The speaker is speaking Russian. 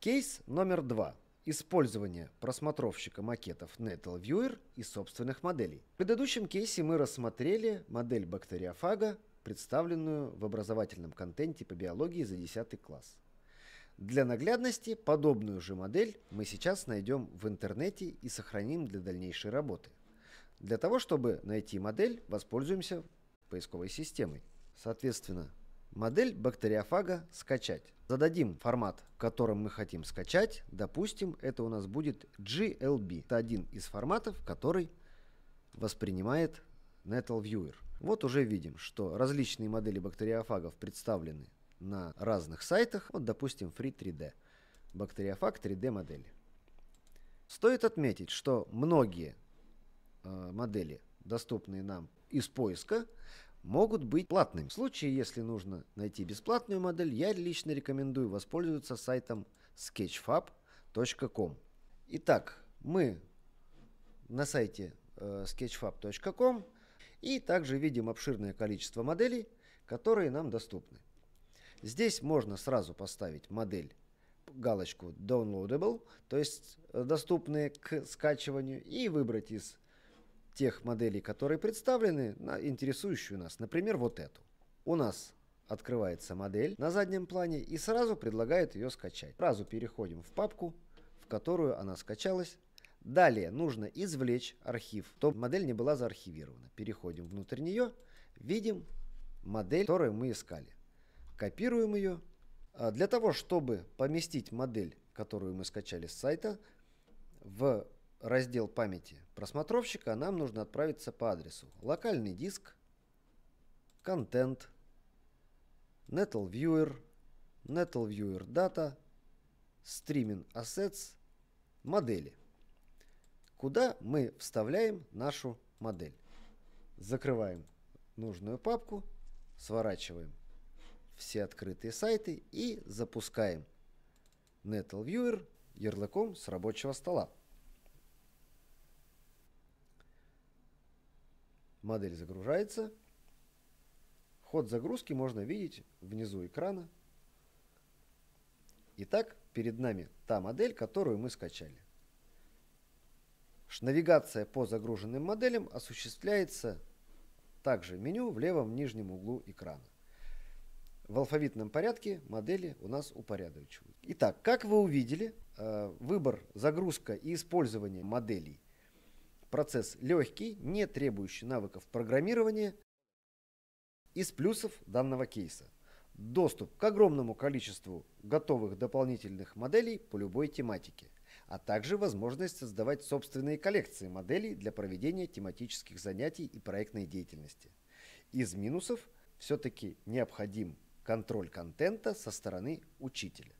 Кейс номер два. Использование просмотровщика макетов Nettle Viewer и собственных моделей. В предыдущем кейсе мы рассмотрели модель бактериофага, представленную в образовательном контенте по биологии за 10 класс. Для наглядности подобную же модель мы сейчас найдем в интернете и сохраним для дальнейшей работы. Для того, чтобы найти модель, воспользуемся поисковой системой. Соответственно, Модель бактериофага скачать. Зададим формат, которым мы хотим скачать. Допустим, это у нас будет GLB. Это один из форматов, который воспринимает Metal Вот уже видим, что различные модели бактериофагов представлены на разных сайтах. Вот, допустим, Free3D. Бактериофаг 3D модели. Стоит отметить, что многие э, модели, доступные нам из поиска, могут быть платными. В случае, если нужно найти бесплатную модель, я лично рекомендую воспользоваться сайтом sketchfab.com. Итак, мы на сайте э, sketchfab.com и также видим обширное количество моделей, которые нам доступны. Здесь можно сразу поставить модель галочку downloadable, то есть э, доступные к скачиванию, и выбрать из тех моделей, которые представлены, на интересующую нас. Например, вот эту. У нас открывается модель на заднем плане и сразу предлагает ее скачать. Сразу переходим в папку, в которую она скачалась. Далее нужно извлечь архив. чтобы модель не была заархивирована. Переходим внутрь нее, видим модель, которую мы искали. Копируем ее. А для того, чтобы поместить модель, которую мы скачали с сайта, в раздел памяти просмотровщика, нам нужно отправиться по адресу локальный диск, контент, Nettle Viewer, Nettle Viewer Data, Streaming Assets, модели, куда мы вставляем нашу модель. Закрываем нужную папку, сворачиваем все открытые сайты и запускаем Nettle Viewer ярлыком с рабочего стола. Модель загружается. Ход загрузки можно видеть внизу экрана. Итак, перед нами та модель, которую мы скачали. Навигация по загруженным моделям осуществляется также меню в левом нижнем углу экрана. В алфавитном порядке модели у нас упорядочивают. Итак, как вы увидели, э, выбор, загрузка и использование моделей – Процесс легкий, не требующий навыков программирования. Из плюсов данного кейса. Доступ к огромному количеству готовых дополнительных моделей по любой тематике, а также возможность создавать собственные коллекции моделей для проведения тематических занятий и проектной деятельности. Из минусов все-таки необходим контроль контента со стороны учителя.